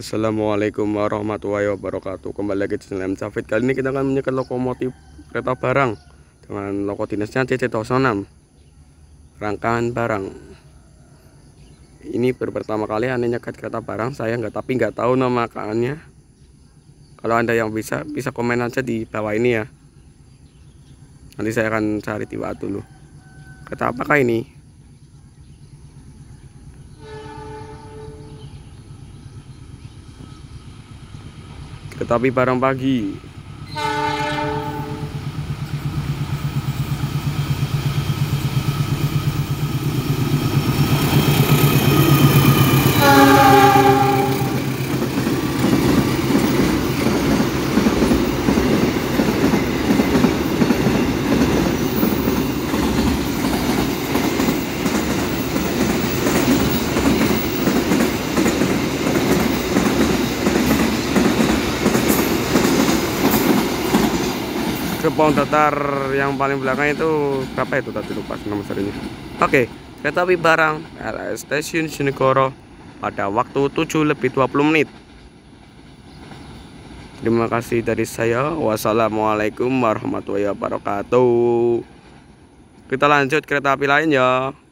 Assalamualaikum warahmatullahi wabarakatuh Kembali lagi di channel Mcafit Kali ini kita akan menyekat lokomotif kereta barang Dengan loko dinasnya CC06 Rangkaian barang Ini baru pertama kali Anda nyekat kereta barang Saya nggak tapi nggak tahu nama kaannya Kalau Anda yang bisa Bisa komen aja di bawah ini ya Nanti saya akan cari di dulu Kereta apakah ini tetapi barang pagi gerbong datar yang paling belakang itu berapa itu tadi lupa nama serinya oke okay, kereta api barang LS Stasiun Sinegoro pada waktu 7 lebih 20 menit terima kasih dari saya wassalamualaikum warahmatullahi wabarakatuh kita lanjut kereta api lain ya